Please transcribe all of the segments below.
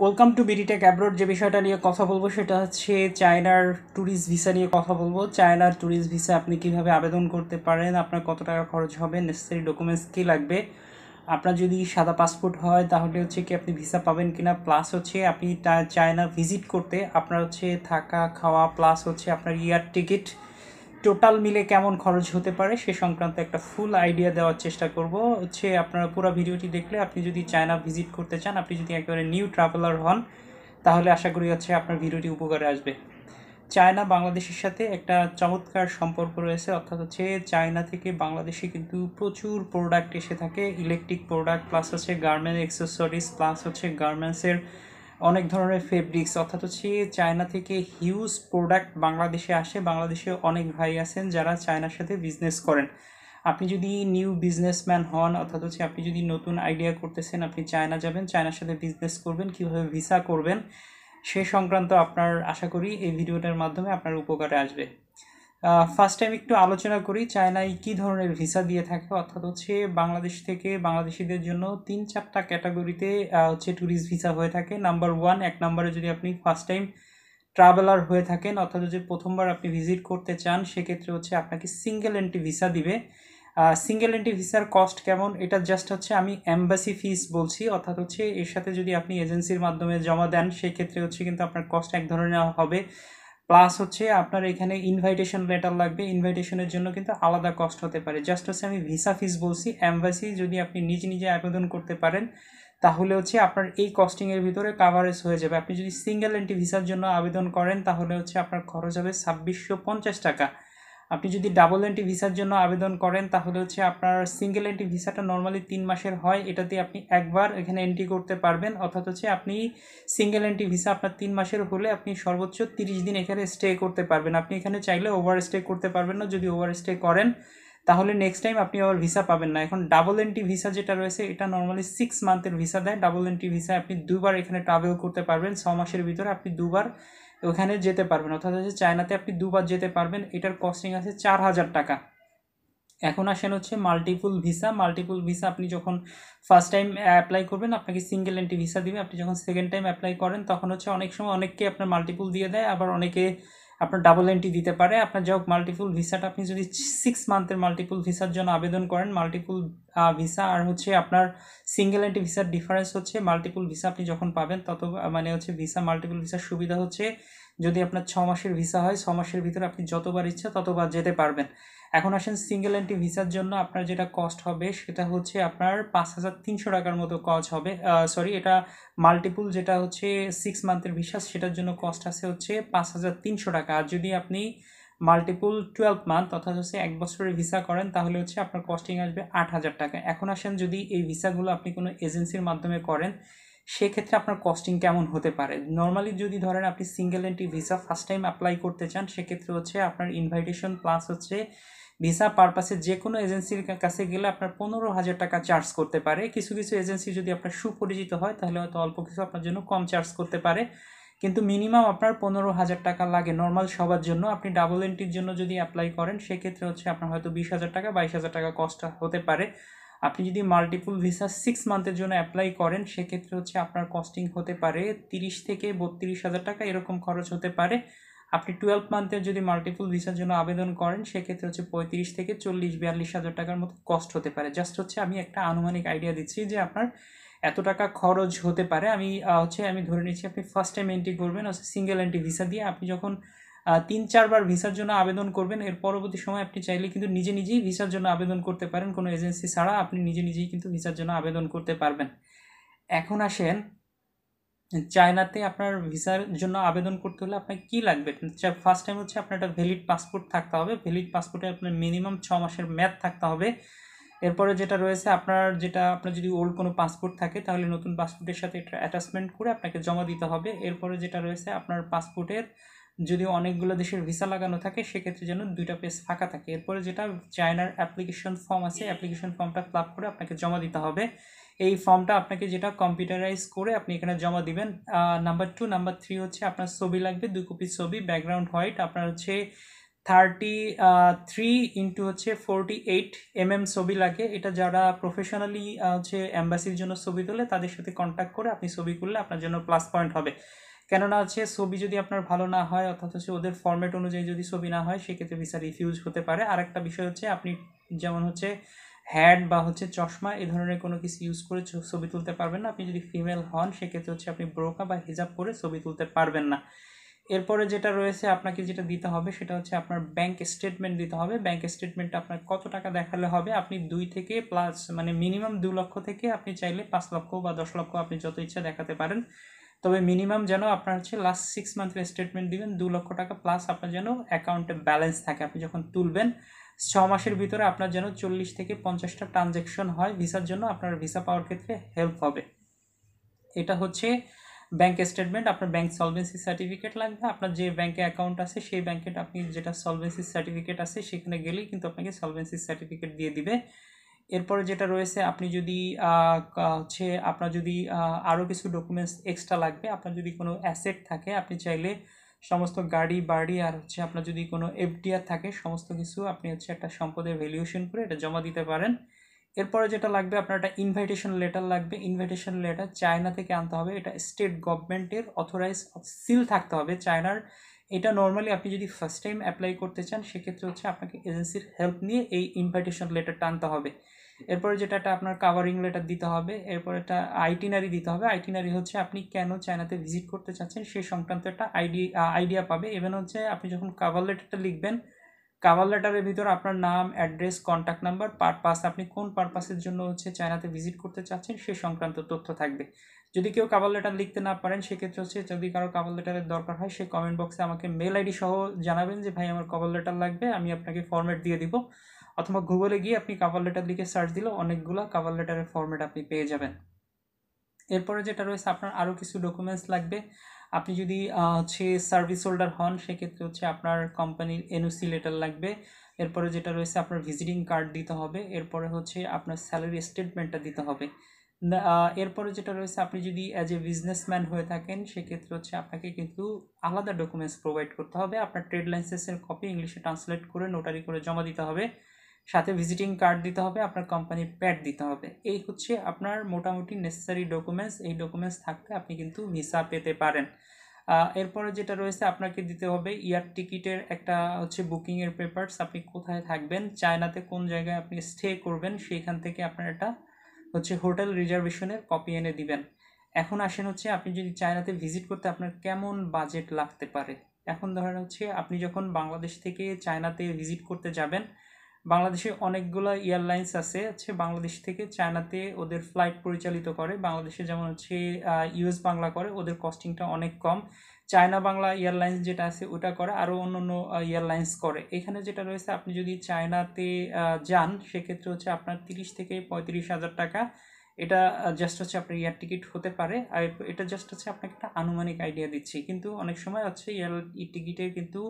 welcome to BDTech abroad যে বিষয়টা নিয়ে কথা বলবো সেটা হচ্ছে চায়নার ট্যুরিস্ট ভিসা নিয়ে কথা বলবো চায়নার ট্যুরিস্ট ভিসা আপনি কিভাবে আবেদন করতে পারেন আপনার কত টাকা খরচ হবে নেসেসারি ডকুমেন্টস কী লাগবে আপনার যদি সাদা পাসপোর্ট হয় তাহলে হচ্ছে কি আপনি ভিসা পাবেন কিনা প্লাস হচ্ছে আপনি চায়না ভিজিট করতে আপনার হচ্ছে থাকা খাওয়া প্লাস হচ্ছে আপনার ইয়ার টিকিট টোটাল মিলে কেমন খরচ হতে পারে সে সংক্রান্ত একটা ফুল আইডিয়া দেওয়ার চেষ্টা করব হচ্ছে আপনারা পুরো ভিডিওটি দেখলে আপনি যদি চায়না ভিজিট করতে চান আপনি যদি একেবারে নিউ ট্রাভেলার হন তাহলে আশা করি হচ্ছে আপনার ভিডিওটি উপকারে আসবে চায়না বাংলাদেশের সাথে একটা চমৎকার সম্পর্ক রয়েছে অর্থাৎ হচ্ছে চায়না থেকে বাংলাদেশে কিন্তু প্রচুর প্রোডাক্ট এসে থাকে ইলেকট্রিক প্রোডাক্ট প্লাস হচ্ছে গার্মেন্টস অ্যাক্সেসরিজ প্লাস হচ্ছে গার্মেন্টসের অনেক ধরনের ফেব্রিক্স অর্থাৎ হচ্ছে চায়না থেকে হিউজ প্রোডাক্ট বাংলাদেশে আসে বাংলাদেশে অনেক ভাই আছেন যারা চায়নার সাথে বিজনেস করেন আপনি যদি নিউ বিজনেসম্যান হন অর্থাৎ হচ্ছে আপনি যদি নতুন আইডিয়া করতেছেন আপনি চায়না যাবেন চায়নার সাথে বিজনেস করবেন কীভাবে ভিসা করবেন সে সংক্রান্ত আপনার আশা করি এই ভিডিওটার মাধ্যমে আপনার উপকারে আসবে ফার্স্ট টাইম একটু আলোচনা করি চায়নায় কী ধরনের ভিসা দিয়ে থাকে অর্থাৎ হচ্ছে বাংলাদেশ থেকে বাংলাদেশিদের জন্য তিন চারটা ক্যাটাগরিতে হচ্ছে ট্যুরিস্ট ভিসা হয়ে থাকে নাম্বার ওয়ান এক নম্বরে যদি আপনি ফার্স্ট টাইম ট্রাভেলার হয়ে থাকেন অর্থাৎ হচ্ছে প্রথমবার আপনি ভিজিট করতে চান সেক্ষেত্রে হচ্ছে আপনাকে সিঙ্গেল এন্ট্রি ভিসা দিবে সিঙ্গেল এন্ট্রি ভিসার কস্ট কেমন এটা জাস্ট হচ্ছে আমি অ্যাম্বাসি ফিস বলছি অর্থাৎ হচ্ছে এর সাথে যদি আপনি এজেন্সির মাধ্যমে জমা দেন সেক্ষেত্রে হচ্ছে কিন্তু আপনার কস্ট এক ধরনের হবে প্লাস হচ্ছে আপনার এখানে ইনভাইটেশন লেটার লাগবে ইনভাইটেশনের জন্য কিন্তু আলাদা কস্ট হতে পারে জাস্ট হচ্ছে আমি ভিসা ফিস বলছি অ্যাম্বাসি যদি আপনি নিজে নিজে আবেদন করতে পারেন তাহলে হচ্ছে আপনার এই কস্টিংয়ের ভিতরে কাভারেজ হয়ে যাবে আপনি যদি সিঙ্গেল এন্ট্রি ভিসার জন্য আবেদন করেন তাহলে হচ্ছে আপনার খরচ হবে ছাব্বিশশো পঞ্চাশ টাকা আপনি যদি ডাবল এন্ট্রি ভিসার জন্য আবেদন করেন তাহলে হচ্ছে আপনার সিঙ্গেল এন্ট্রি ভিসাটা নর্মালি তিন মাসের হয় এটাতে আপনি একবার এখানে এন্ট্রি করতে পারবেন অর্থাৎ হচ্ছে আপনি সিঙ্গেল এন্ট্রি ভিসা আপনার তিন মাসের হলে আপনি সর্বোচ্চ তিরিশ দিন এখানে স্টে করতে পারবেন আপনি এখানে চাইলে ওভার স্টে করতে পারবেন না যদি ওভার স্টে করেন তাহলে নেক্সট টাইম আপনি আবার ভিসা পাবেন না এখন ডাবল এন্ট্রি ভিসা যেটা রয়েছে এটা নর্মালি সিক্স মান্থের ভিসা দেয় ডাবল এন্ট্রি ভিসা আপনি দুবার এখানে ট্রাভেল করতে পারবেন ছ মাসের ভিতরে আপনি দুবার ওখানে যেতে পারবেন অর্থাৎ হচ্ছে চায়নাতে আপনি দুবার যেতে পারবেন এটার কস্টিং আছে চার হাজার টাকা এখন আসেন হচ্ছে মাল্টিপুল ভিসা মাল্টিপুল ভিসা আপনি যখন ফার্স্ট টাইম অ্যাপ্লাই করবেন আপনাকে সিঙ্গেল এন্ট্রি ভিসা দিবে আপনি যখন সেকেন্ড টাইম অ্যাপ্লাই করেন তখন হচ্ছে অনেক সময় অনেককে আপনার মাল্টিপুল দিয়ে দেয় আবার অনেকে আপনার ডাবল এন্ট্রি দিতে পারে আপনার যাই হোক মাল্টিপুল ভিসাটা আপনি যদি সিক্স মান্থের মাল্টিপুল ভিসার জন্য আবেদন করেন মাল্টিপুল ভিসা আর হচ্ছে আপনার সিঙ্গেল এন্ট্রি ভিসার ডিফারেন্স হচ্ছে মাল্টিপুল ভিসা আপনি যখন পাবেন তত মানে হচ্ছে ভিসা মাল্টিপুল ভিসার সুবিধা হচ্ছে যদি আপনার ছ মাসের ভিসা হয় ছ মাসের ভিতরে আপনি যতবার ইচ্ছা ততবার যেতে পারবেন এখন আসেন সিঙ্গেল এন্ট্রি ভিসার জন্য আপনার যেটা কস্ট হবে সেটা হচ্ছে আপনার পাঁচ হাজার তিনশো টাকার মতো কজ হবে সরি এটা মাল্টিপুল যেটা হচ্ছে সিক্স মান্থের ভিসা সেটার জন্য কস্ট আছে হচ্ছে পাঁচ হাজার তিনশো টাকা আর যদি আপনি মাল্টিপুল টুয়েলভ মান্থ অর্থাৎ হচ্ছে এক বছরের ভিসা করেন তাহলে হচ্ছে আপনার কস্টিং আসবে আট হাজার টাকা এখন আসেন যদি এই ভিসাগুলো আপনি কোনো এজেন্সির মাধ্যমে করেন সেক্ষেত্রে আপনার কস্টিং কেমন হতে পারে নর্মালি যদি ধরেন আপনি single entry visa first time apply করতে চান সেক্ষেত্রে হচ্ছে আপনার ইনভাইটেশন প্লাস হচ্ছে ভিসা পারপাসে যে কোনো এজেন্সির কাছে গেলে আপনার পনেরো হাজার টাকা চার্জ করতে পারে কিছু কিছু এজেন্সি যদি আপনার সুপরিচিত হয় তাহলে হয়তো অল্প কিছু আপনার জন্য কম চার্জ করতে পারে কিন্তু মিনিমাম আপনার পনেরো হাজার টাকা লাগে নর্মাল সবার জন্য আপনি ডাবল এন্ট্রির জন্য যদি অ্যাপ্লাই করেন সেক্ষেত্রে হচ্ছে আপনার হয়তো বিশ হাজার টাকা বাইশ হাজার টাকা কস্ট হতে পারে আপনি যদি মাল্টিপুল ভিসা সিক্স মান্থের জন্য অ্যাপ্লাই করেন সেক্ষেত্রে হচ্ছে আপনার কস্টিং হতে পারে তিরিশ থেকে বত্রিশ হাজার টাকা এরকম খরচ হতে পারে আপনি টুয়েলভ মান্থের যদি মাল্টিপল ভিসার জন্য আবেদন করেন সেক্ষেত্রে হচ্ছে পঁয়ত্রিশ থেকে চল্লিশ বিয়াল্লিশ হাজার টাকার মতো কষ্ট হতে পারে জাস্ট হচ্ছে আমি একটা আনুমানিক আইডিয়া দিচ্ছি যে আপনার এত টাকা খরচ হতে পারে আমি হচ্ছে আমি ধরে নিচ্ছি আপনি ফার্স্ট টাইম এন্ট্রি করবেন হচ্ছে সিঙ্গেল এন্ট্রি ভিসা দিয়ে আপনি যখন তিন চারবার ভিসার জন্য আবেদন করবেন এর পরবর্তী সময় আপনি চাইলে কিন্তু নিজে নিজেই ভিসার জন্য আবেদন করতে পারেন কোনো এজেন্সি ছাড়া আপনি নিজে নিজেই কিন্তু ভিসার জন্য আবেদন করতে পারবেন এখন আসেন চায়নাতে আপনার ভিসার জন্য আবেদন করতে হলে আপনাকে কী লাগবে ফার্স্ট আচ্ছা, টাইম হচ্ছে আপনার একটা ভ্যালিড পাসপোর্ট থাকতে হবে ভ্যালিড পাসপোর্টে আপনার মিনিমাম ছ মাসের ম্যাথ থাকতে হবে এরপরে যেটা রয়েছে আপনার যেটা আপনার যদি ওল্ড কোনো পাসপোর্ট থাকে তাহলে নতুন পাসপোর্টের সাথে এটা অ্যাটাচমেন্ট করে আপনাকে জমা দিতে হবে এরপরে যেটা রয়েছে আপনার পাসপোর্টের যদি অনেকগুলো দেশের ভিসা লাগানো থাকে সেক্ষেত্রে যেন দুইটা পেজ ফাঁকা থাকে এরপরে যেটা চায়নার অ্যাপ্লিকেশন ফর্ম আছে অ্যাপ্লিকেশন ফর্মটা ফিল করে আপনাকে জমা দিতে হবে এই ফর্মটা আপনাকে যেটা কম্পিউটারাইজ করে আপনি এখানে জমা দিবেন নাম্বার টু নাম্বার থ্রি হচ্ছে আপনার ছবি লাগবে দুই কপি ছবি ব্যাকগ্রাউন্ড হোয়াইট আপনার হচ্ছে থার্টি থ্রি ইন্টু হচ্ছে ফোরটি এইট এম এম ছবি লাগে এটা যারা প্রফেশনালি হচ্ছে অ্যাম্বাসির জন্য ছবি তোলে তাদের সাথে কন্ট্যাক্ট করে আপনি ছবি করলে আপনার জন্য প্লাস পয়েন্ট হবে কেননা হচ্ছে ছবি যদি আপনার ভালো না হয় অর্থাৎ হচ্ছে ওদের ফর্মেট অনুযায়ী যদি ছবি না হয় সেক্ষেত্রে ভিসা রিফিউজ হতে পারে আর একটা বিষয় হচ্ছে আপনি যেমন হচ্ছে হ্যাড বা হচ্ছে চশমা এ ধরনের কোনো কিছু ইউজ করে ছবি তুলতে পারবেন না আপনি যদি ফিমেল হন সেক্ষেত্রে হচ্ছে আপনি ব্রোকা বা হিজাব করে ছবি তুলতে পারবেন না এরপরে যেটা রয়েছে আপনাকে যেটা দিতে হবে সেটা হচ্ছে আপনার ব্যাংক স্টেটমেন্ট দিতে হবে ব্যাংক স্টেটমেন্টটা আপনার কত টাকা দেখালে হবে আপনি দুই থেকে প্লাস মানে মিনিমাম দু লক্ষ থেকে আপনি চাইলে পাঁচ লক্ষ বা দশ লক্ষ আপনি যত ইচ্ছা দেখাতে পারেন তবে মিনিমাম যেন আপনার হচ্ছে লাস্ট সিক্স মান্থের স্টেটমেন্ট দিবেন দু লক্ষ টাকা প্লাস আপনার যেন অ্যাকাউন্টে ব্যালেন্স থাকে আপনি যখন তুলবেন ছ মাসের ভিতরে আপনার যেন চল্লিশ থেকে পঞ্চাশটা ট্রানজ্যাকশন হয় ভিসার জন্য আপনার ভিসা পাওয়ার ক্ষেত্রে হেল্প হবে এটা হচ্ছে ব্যাংক স্টেটমেন্ট আপনার ব্যাঙ্ক সলভেন্সি সার্টিফিকেট লাগবে আপনার যে ব্যাঙ্কে অ্যাকাউন্ট আছে সেই ব্যাঙ্কে আপনি যেটা সলভেন্সি সার্টিফিকেট আছে সেখানে গেলেই কিন্তু আপনাকে সলভেন্সি সার্টিফিকেট দিয়ে দিবে এরপরে যেটা রয়েছে আপনি যদি হচ্ছে আপনার যদি আরও কিছু ডকুমেন্টস এক্সট্রা লাগবে আপনার যদি কোনো অ্যাসেট থাকে আপনি চাইলে সমস্ত গাড়ি বাড়ি আর হচ্ছে আপনার যদি কোনো এফডিআর থাকে সমস্ত কিছু আপনি হচ্ছে একটা সম্পদের ভ্যালুয়েশন করে এটা জমা দিতে পারেন এরপরে যেটা লাগবে আপনার একটা ইনভাইটেশন লেটার লাগবে ইনভাইটেশন লেটার চায়না থেকে আনতে হবে এটা স্টেট গভর্নমেন্টের অথরাইজ সিল থাকতে হবে চায়নার এটা নর্মালি আপনি যদি ফার্স্ট টাইম অ্যাপ্লাই করতে চান সেক্ষেত্রে হচ্ছে আপনাকে এজেন্সির হেল্প নিয়ে এই ইনভাইটেশন লেটারটা আনতে হবে এরপরে যেটা একটা আপনার কাভারিং লেটার দিতে হবে এরপর একটা আইটিনারি দিতে হবে আইটিনারি হচ্ছে আপনি কেন চায়নাতে ভিজিট করতে চাচ্ছেন সেই সংক্রান্ত একটা আইডি আইডিয়া পাবে ইভেন হচ্ছে আপনি যখন কাভার লেটারটা লিখবেন কাভার লেটারের ভিতর আপনার নাম অ্যাড্রেস কন্ট্যাক্ট নাম্বার পারপাস আপনি কোন পারপাসের জন্য হচ্ছে চায়নাতে ভিজিট করতে চাচ্ছেন সেই সংক্রান্ত তথ্য থাকবে যদি কেউ কাভার লেটার লিখতে না পারেন সেক্ষেত্রে হচ্ছে যদি কারো কাভার লেটারের দরকার হয় সে কমেন্ট বক্সে আমাকে মেল আইডি সহ জানাবেন যে ভাই আমার কাভার লেটার লাগবে আমি আপনাকে ফর্ম্যাট দিয়ে দিব অথবা গুগলে গিয়ে আপনি কাভার লেটার লিখে সার্চ দিলে অনেকগুলো কাভার লেটারের ফর্ম্যাট আপনি পেয়ে যাবেন এরপরে যেটা রয়েছে আপনার আরও কিছু ডকুমেন্টস লাগবে আপনি যদি হচ্ছে সার্ভিস হোল্ডার হন সেক্ষেত্রে হচ্ছে আপনার কোম্পানির এনওসি লেটার লাগবে এরপরে যেটা রয়েছে আপনার ভিজিটিং কার্ড দিতে হবে এরপরে হচ্ছে আপনার স্যালারি স্টেটমেন্টটা দিতে হবে এরপরে যেটা রয়েছে আপনি যদি অ্যাজ এ বিজনেসম্যান হয়ে থাকেন সেক্ষেত্রে হচ্ছে আপনাকে কিন্তু আলাদা ডকুমেন্টস প্রোভাইড করতে হবে আপনার ট্রেড লাইসেন্সের কপি ইংলিশে ট্রান্সলেট করে নোটারি করে জমা দিতে হবে সাথে ভিজিটিং কার্ড দিতে হবে আপনার কোম্পানির প্যাড দিতে হবে এই হচ্ছে আপনার মোটামুটি নেসেসারি ডকুমেন্টস এই ডকুমেন্টস থাকতে আপনি কিন্তু ভিসা পেতে পারেন এরপরে যেটা রয়েছে আপনাকে দিতে হবে ইয়ার টিকিটের একটা হচ্ছে বুকিংয়ের পেপারস আপনি কোথায় থাকবেন চায়নাতে কোন জায়গায় আপনি স্টে করবেন সেইখান থেকে আপনার একটা হচ্ছে হোটেল রিজার্ভেশনের কপি এনে দিবেন এখন আসেন হচ্ছে আপনি যদি চায়নাতে ভিজিট করতে আপনার কেমন বাজেট লাগতে পারে এখন ধরেন হচ্ছে আপনি যখন বাংলাদেশ থেকে চায়নাতে ভিজিট করতে যাবেন বাংলাদেশে অনেকগুলো এয়ারলাইন্স আছে হচ্ছে বাংলাদেশ থেকে চায়নাতে ওদের ফ্লাইট পরিচালিত করে বাংলাদেশে যেমন হচ্ছে ইউএস বাংলা করে ওদের কস্টিংটা অনেক কম চায়না বাংলা এয়ারলাইন্স যেটা আছে ওটা করে আরও অন্য অন্য এয়ারলাইন্স করে এখানে যেটা রয়েছে আপনি যদি চায়নাতে যান সেক্ষেত্রে হচ্ছে আপনার তিরিশ থেকে পঁয়ত্রিশ হাজার টাকা এটা জাস্ট হচ্ছে আপনার এয়ার টিকিট হতে পারে আর এটা জাস্ট হচ্ছে আপনাকে একটা আনুমানিক আইডিয়া দিচ্ছি কিন্তু অনেক সময় হচ্ছে এয়ার টিকিটে কিন্তু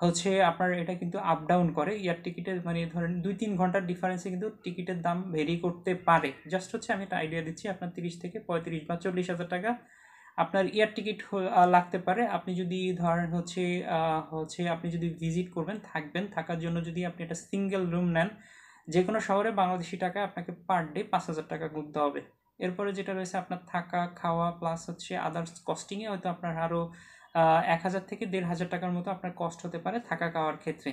হচ্ছে আপনার এটা কিন্তু আপ ডাউন করে ইয়ার টিকিটের মানে ধরেন দুই তিন ঘন্টার ডিফারেন্সে কিন্তু টিকিটের দাম ভেরি করতে পারে জাস্ট হচ্ছে আমি একটা আইডিয়া দিচ্ছি আপনার তিরিশ থেকে পঁয়ত্রিশ বা চল্লিশ হাজার টাকা আপনার ইয়ার টিকিট লাগতে পারে আপনি যদি ধরেন হচ্ছে হচ্ছে আপনি যদি ভিজিট করবেন থাকবেন থাকার জন্য যদি আপনি একটা সিঙ্গেল রুম নেন যে কোনো শহরে বাংলাদেশি টাকায় আপনাকে পার ডে পাঁচ হাজার টাকা গুনতে হবে এরপরে যেটা রয়েছে আপনার থাকা খাওয়া প্লাস হচ্ছে আদার্স কস্টিংয়ে হয়তো আপনার আরও এক হাজার থেকে দেড় হাজার টাকার মতো আপনার কষ্ট হতে পারে থাকা খাওয়ার ক্ষেত্রে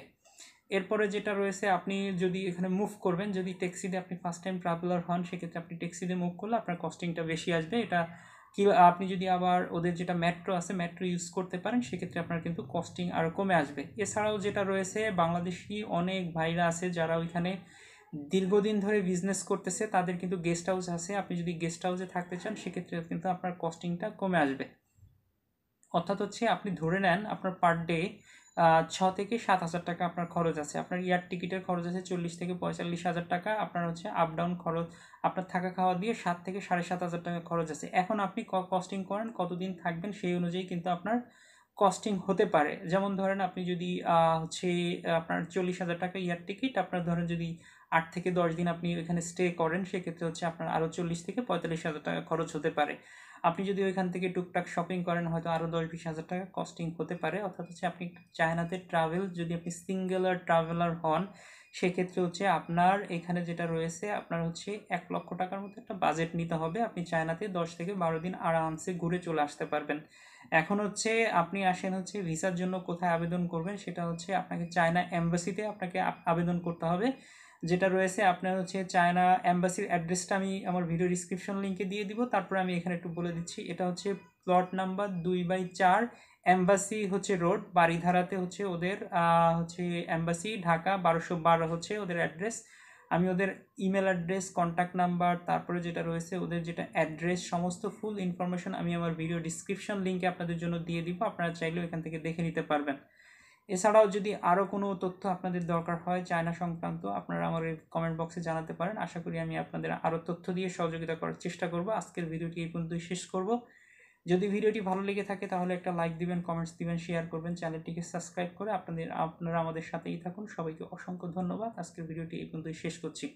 এরপরে যেটা রয়েছে আপনি যদি এখানে মুভ করবেন যদি ট্যাক্সিতে আপনি ফার্স্ট টাইম ট্রাভেলার হন সেক্ষেত্রে আপনি ট্যাক্সিতে মুভ করলে আপনার কস্টিংটা বেশি আসবে এটা কি আপনি যদি আবার ওদের যেটা মেট্রো আছে মেট্রো ইউজ করতে পারেন সেক্ষেত্রে আপনার কিন্তু কস্টিং আরও কমে আসবে এছাড়াও যেটা রয়েছে বাংলাদেশি অনেক ভাইরা আছে যারা ওইখানে দীর্ঘদিন ধরে বিজনেস করতেছে তাদের কিন্তু গেস্ট হাউস আছে আপনি যদি গেস্ট হাউসে থাকতে চান সেক্ষেত্রে কিন্তু আপনার কস্টিংটা কমে আসবে অর্থাৎ হচ্ছে আপনি ধরে নেন আপনার পার ডে ছ থেকে সাত হাজার টাকা আপনার খরচ আছে আপনার ইয়ার টিকিটের খরচ আছে চল্লিশ থেকে পঁয়তাল্লিশ হাজার টাকা আপনার হচ্ছে আপ ডাউন খরচ আপনার থাকা খাওয়া দিয়ে সাত থেকে সাড়ে সাত হাজার টাকা খরচ আছে এখন আপনি কস্টিং করেন কতদিন থাকবেন সেই অনুযায়ী কিন্তু আপনার কস্টিং হতে পারে যেমন ধরেন আপনি যদি হচ্ছে আপনার চল্লিশ হাজার টাকা ইয়ার টিকিট আপনার ধরেন যদি আট থেকে দশ দিন আপনি এখানে স্টে করেন সেক্ষেত্রে হচ্ছে আপনার আরও চল্লিশ থেকে পঁয়তাল্লিশ হাজার টাকা খরচ হতে পারে আপনি যদি ওইখান থেকে টুকটাক শপিং করেন হয়তো আরও দশ বিশ হাজার টাকা কস্টিং হতে পারে অর্থাৎ হচ্ছে আপনি চায়নাতে ট্রাভেল যদি আপনি সিঙ্গেলার ট্রাভেলার হন সেক্ষেত্রে হচ্ছে আপনার এখানে যেটা রয়েছে আপনার হচ্ছে এক লক্ষ টাকার মতো একটা বাজেট নিতে হবে আপনি চায়নাতে দশ থেকে বারো দিন আরামসে ঘুরে চলে আসতে পারবেন এখন হচ্ছে আপনি আসেন হচ্ছে ভিসার জন্য কোথায় আবেদন করবেন সেটা হচ্ছে আপনাকে চায়না অ্যাম্বাসিতে আপনাকে আবেদন করতে হবে যেটা রয়েছে আপনার হচ্ছে চায়না অ্যাম্বাসির অ্যাড্রেসটা আমি আমার ভিডিও ডিসক্রিপশন লিঙ্কে দিয়ে দিব তারপরে আমি এখানে একটু বলে দিচ্ছি এটা হচ্ছে প্লট নাম্বার দুই বাই চার অ্যাম্বাসি হচ্ছে রোড বাড়িধারাতে হচ্ছে ওদের হচ্ছে অ্যাম্বাসি ঢাকা বারোশো বারো হচ্ছে ওদের অ্যাড্রেস আমি ওদের ইমেল অ্যাড্রেস কন্ট্যাক্ট নাম্বার তারপরে যেটা রয়েছে ওদের যেটা অ্যাড্রেস সমস্ত ফুল ইনফরমেশান আমি আমার ভিডিও ডিসক্রিপশন লিঙ্কে আপনাদের জন্য দিয়ে দিব আপনারা চাইলেও এখান থেকে দেখে নিতে পারবেন এছাড়াও যদি আরও কোনো তথ্য আপনাদের দরকার হয় চায়না সংক্রান্ত আপনারা আমার এই কমেন্ট বক্সে জানাতে পারেন আশা করি আমি আপনাদের আরও তথ্য দিয়ে সহযোগিতা করার চেষ্টা করব আজকের ভিডিওটি এই পর্যন্তই শেষ করব যদি ভিডিওটি ভালো লেগে থাকে তাহলে একটা লাইক দিবেন কমেন্টস দিবেন শেয়ার করবেন চ্যানেলটিকে সাবস্ক্রাইব করে আপনাদের আপনারা আমাদের সাথেই থাকুন সবাইকে অসংখ্য ধন্যবাদ আজকের ভিডিওটি এই পর্যন্তই শেষ করছি